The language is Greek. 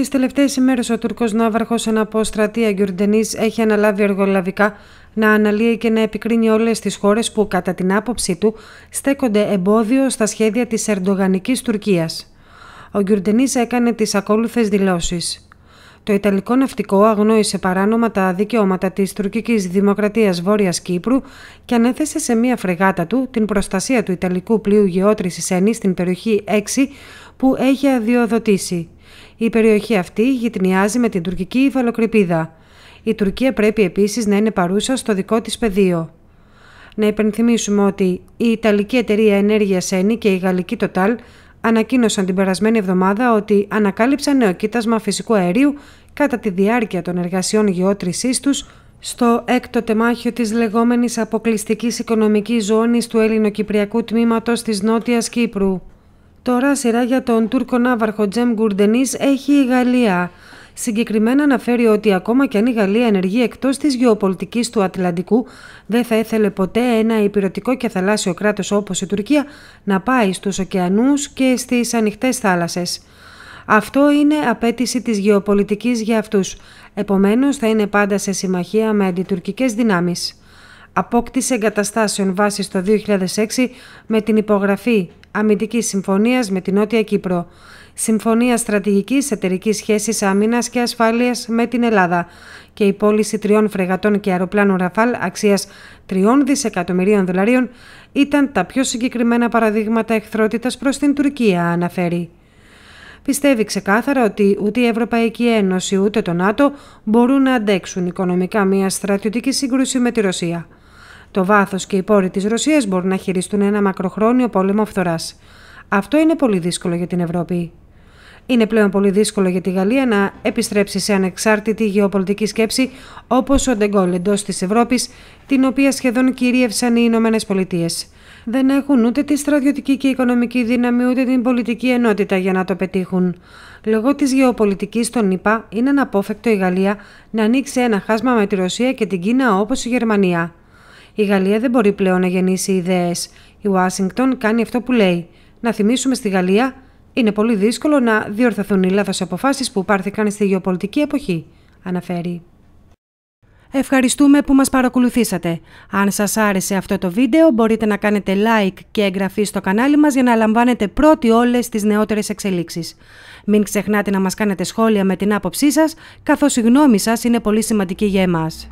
Τις τελευταίες ημέρες, ο Τούρκο Ναύαρχος, ένα από στρατεία Γιουρντενής, έχει αναλάβει εργολαβικά να αναλύει και να επικρίνει όλες τις χώρες που, κατά την άποψή του, στέκονται εμπόδιο στα σχέδια της Ερντογανικής Τουρκίας. Ο Γιουρντενής έκανε τις ακόλουθες δηλώσεις. Το Ιταλικό ναυτικό αγνόησε παράνομα τα δικαιώματα της τουρκικής δημοκρατίας Βόρειας Κύπρου και ανέθεσε σε μία φρεγάτα του την προστασία του Ιταλικού πλοίου γεώτρησης Ένη στην περιοχή 6 που έχει αδειοδοτήσει. Η περιοχή αυτή γυτνιάζει με την τουρκική υφαλοκρηπίδα. Η Τουρκία πρέπει επίσης να είναι παρούσα στο δικό της πεδίο. Να υπενθυμίσουμε ότι η Ιταλική εταιρεία Ενέργειας ΣΕΝΗ και η Γαλλική Total ανακοίνωσαν την περασμένη εβδομάδα ότι ανακάλυψαν νέο φυσικού αερίου κατά τη διάρκεια των εργασιών γεώτρησής τους στο έκτο τεμάχιο της λεγόμενης αποκλειστικής οικονομικής ζώνης του ελληνοκυπριακού τμήματος της Νότιας Κύπρου. Τώρα σειρά για τον Τούρκο Ναύαρχο Τζέμ Γκουρντενής έχει η Γαλλία. Συγκεκριμένα αναφέρει ότι ακόμα και αν η Γαλλία ενεργεί εκτός της γεωπολιτικής του Ατλαντικού, δεν θα ήθελε ποτέ ένα υπηρετικό και θαλάσσιο κράτος όπως η Τουρκία να πάει στους ωκεανούς και στις ανοιχτές θάλασσες. Αυτό είναι απέτηση της γεωπολιτικής για αυτούς. Επομένως θα είναι πάντα σε συμμαχία με αντιτουρκικές δυνάμεις. Απόκτηση εγκαταστάσεων βάσης το 2006 με την υπογραφή αμυντικής συμφωνίας με την Νότια Κύπρο, συμφωνία στρατηγικής εταιρικής σχέσης άμυνας και ασφάλειας με την Ελλάδα και η πώληση τριών φρεγατών και αεροπλάνων Ραφάλ αξία 3 δισεκατομμυρίων δολαρίων ήταν τα πιο συγκεκριμένα παραδείγματα εχθρότητας προς την Τουρκία, αναφέρει πιστεύει ξεκάθαρα ότι ούτε η Ευρωπαϊκή Ένωση ούτε το ΝΑΤΟ μπορούν να αντέξουν οικονομικά μια στρατιωτική σύγκρουση με τη Ρωσία. Το βάθος και οι πόροι της Ρωσίας μπορούν να χειριστούν ένα μακροχρόνιο πόλεμο φθοράς. Αυτό είναι πολύ δύσκολο για την Ευρώπη. Είναι πλέον πολύ δύσκολο για τη Γαλλία να επιστρέψει σε ανεξάρτητη γεωπολιτική σκέψη όπως ο Ντεγκόλ εντός της Ευρώπης, την οποία σχεδόν κυρίευσαν οι Ηνωμένες Πολιτείες. Δεν έχουν ούτε τη στρατιωτική και οικονομική δύναμη ούτε την πολιτική ενότητα για να το πετύχουν. Λόγω της γεωπολιτικής των ΗΠΑ είναι αναπόφευκτο η Γαλλία να ανοίξει ένα χάσμα με τη Ρωσία και την Κίνα όπως η Γερμανία. Η Γαλλία δεν μπορεί πλέον να γεννήσει ιδέες. Η Ουάσιγκτον κάνει αυτό που λέει. Να θυμίσουμε στη Γαλλία, είναι πολύ δύσκολο να διορθωθούν οι λάθος αποφάσεις που πάρθηκαν στη γεωπολιτική εποχή, αναφέρει. Ευχαριστούμε που μας παρακολουθήσατε. Αν σας άρεσε αυτό το βίντεο μπορείτε να κάνετε like και εγγραφή στο κανάλι μας για να λαμβάνετε πρώτοι όλες τις νεότερες εξελίξεις. Μην ξεχνάτε να μας κάνετε σχόλια με την άποψή σας, καθώς η γνώμη σας είναι πολύ σημαντική για εμάς.